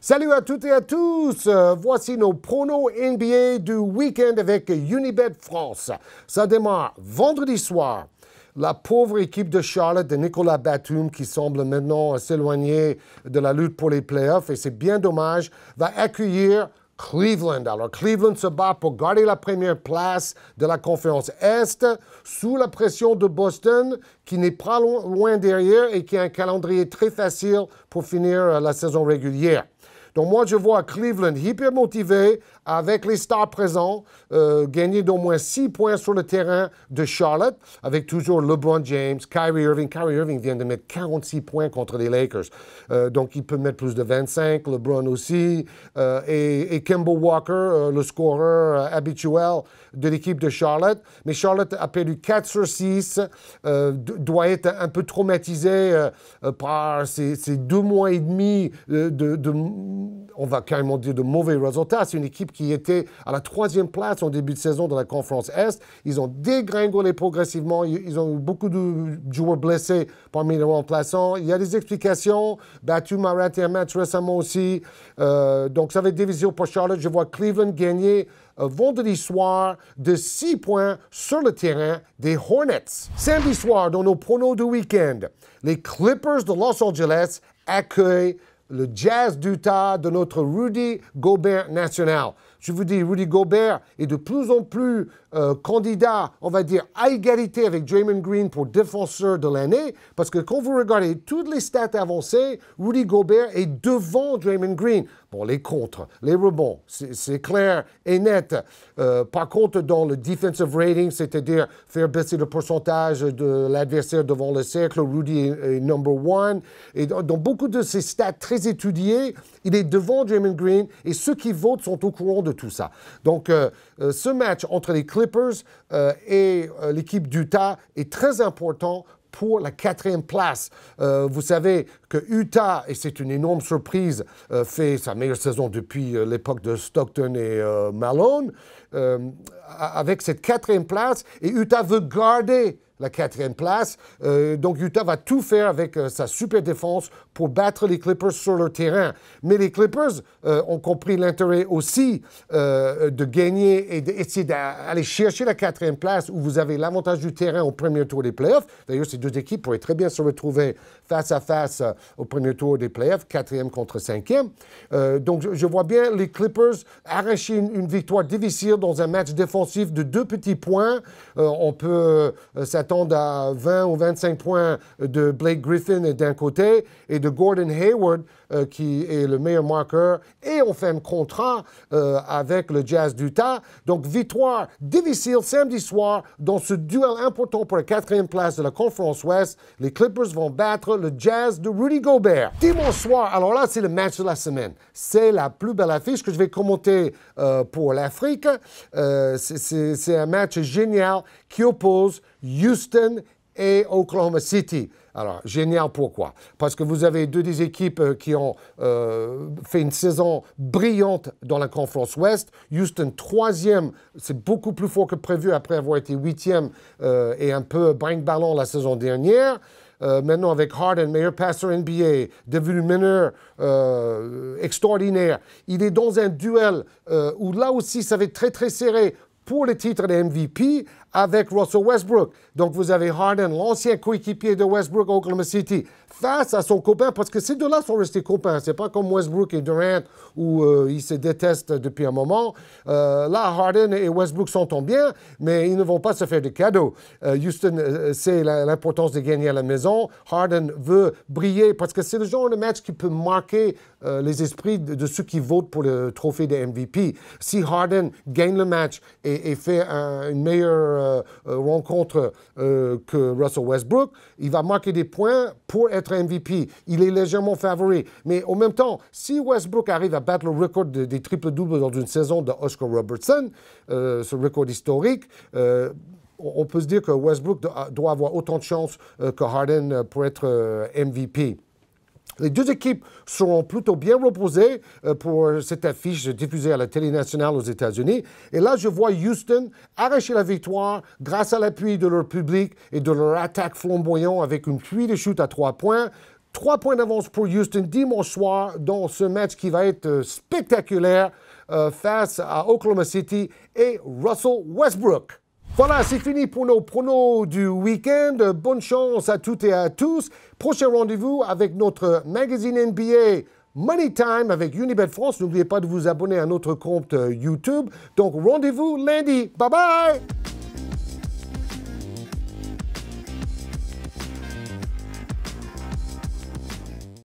Salut à toutes et à tous. Euh, voici nos pronos NBA du week-end avec Unibet France. Ça démarre vendredi soir. La pauvre équipe de Charlotte de Nicolas Batum, qui semble maintenant s'éloigner de la lutte pour les playoffs, et c'est bien dommage, va accueillir Cleveland. Alors, Cleveland se bat pour garder la première place de la conférence Est sous la pression de Boston, qui n'est pas loin derrière et qui a un calendrier très facile pour finir euh, la saison régulière. Donc moi, je vois Cleveland hyper motivé avec les stars présents, euh, gagner d'au moins 6 points sur le terrain de Charlotte, avec toujours LeBron James, Kyrie Irving. Kyrie Irving vient de mettre 46 points contre les Lakers. Euh, donc il peut mettre plus de 25, LeBron aussi. Euh, et, et Walker, le scoreur habituel de l'équipe de Charlotte. Mais Charlotte a perdu 4 sur 6, doit être un peu traumatisé par ces, ces, deux mois et demi de, de on va carrément dire de mauvais résultats. C'est une équipe qui était à la troisième place en début de saison de la conférence Est. Ils ont dégringolé progressivement. Ils ont eu beaucoup de joueurs blessés parmi les remplaçants. Il y a des explications. battu Marat et un match récemment aussi. Euh, donc, ça va être division pour Charlotte. Je vois Cleveland gagner euh, vendredi soir de 6 points sur le terrain des Hornets. Samedi soir, dans nos pronos du week-end, les Clippers de Los Angeles accueillent le jazz d'Utah de notre Rudy Gobert national. Je vous dis, Rudy Gobert est de plus en plus euh, candidat, on va dire, à égalité avec Draymond Green pour défenseur de l'année, parce que quand vous regardez toutes les stats avancées, Rudy Gobert est devant Draymond Green. Bon, les contres, les rebonds. C'est clair et net. Euh, par contre, dans le defensive rating, c'est-à-dire faire baisser le pourcentage de l'adversaire devant le cercle, Rudy est, number one. Et dans, beaucoup de ces stats très étudiés, il est devant jamie Green et ceux qui votent sont au courant de tout ça. Donc, euh, euh, ce match entre les Clippers et l'équipe d'Utah est très important pour la quatrième place. Euh, vous savez que Utah, et c'est une énorme surprise, euh, fait sa meilleure saison depuis euh, l'époque de Stockton et Malone, avec cette quatrième place, et Utah veut garder la quatrième place. Euh, donc Utah va tout faire avec euh, sa super défense pour battre les Clippers sur le terrain. Mais les Clippers euh, ont compris l'intérêt aussi de gagner et d'essayer d'aller chercher la quatrième place où vous avez l'avantage du terrain au premier tour des playoffs. D'ailleurs, ces deux équipes pourraient très bien se retrouver face à face au premier tour des playoffs, quatrième contre cinquième. donc je vois bien les Clippers arracher une, victoire difficile dans un match défensif de deux petits points. on peut s'attendre s'attendent à 20 ou 25 points de Blake Griffin d'un côté et de Gordon Hayward euh, qui est le meilleur marqueur, et on fait un contrat euh, avec le Jazz d'Utah. Donc, victoire difficile samedi soir dans ce duel important pour la quatrième place de la Conférence Ouest. Les Clippers vont battre le Jazz de Rudy Gobert. Dimanche soir, alors là, c'est le match de la semaine. C'est la plus belle affiche que je vais commenter euh, pour l'Afrique. c'est un match génial qui oppose Houston et Oklahoma City. Alors, génial pourquoi Parce que vous avez deux des équipes euh, qui ont euh, fait une saison brillante dans la conférence Ouest. Houston, troisième, c'est beaucoup plus fort que prévu après avoir été huitième euh, et un peu brinque-ballon la saison dernière. maintenant avec Harden, meilleur passeur NBA, devenu meneur extraordinaire. Il est dans un duel où là aussi ça va être très très serré pour le titre des MVP avec Russell Westbrook. Donc vous avez Harden, l'ancien coéquipier de Westbrook, Oklahoma City, face à son copain, parce que ces deux-là sont restés copains. C'est pas comme Westbrook et Durant où euh, ils se détestent depuis un moment. Euh, là, Harden et Westbrook s'entendent bien, mais ils ne vont pas se faire de cadeaux. Euh, Houston sait l'importance de gagner à la maison. Harden veut briller parce que c'est le genre de match qui peut marquer les esprits de, ceux qui votent pour le trophée des MVP. Si Harden gagne le match et, fait une meilleure euh, euh, rencontre euh, que Russell Westbrook, il va marquer des points pour être MVP. Il est légèrement favori. Mais en même temps, si Westbrook arrive à battre le record des triples triple-doubles dans une saison de d'Oscar Robertson, ce record historique, on peut se dire que Westbrook doit avoir autant de chances que Harden pour être MVP. Les deux équipes seront plutôt bien reposées euh, pour euh, cette affiche diffusée à la télé nationale aux États-Unis. Et là, je vois Houston arracher la victoire grâce à l'appui de leur public et de leur attaque flamboyante avec une pluie de chute à trois points. Trois points d'avance pour Houston dimanche soir dans ce match qui va être euh, spectaculaire face à Oklahoma City et Russell Westbrook. Voilà, c'est fini pour nos pronos du week-end. Bonne chance à toutes et à tous. Prochain rendez-vous avec notre magazine NBA. Money Time avec Unibet France. N'oubliez pas de vous abonner à notre compte euh, YouTube. Donc rendez-vous lundi. Bye bye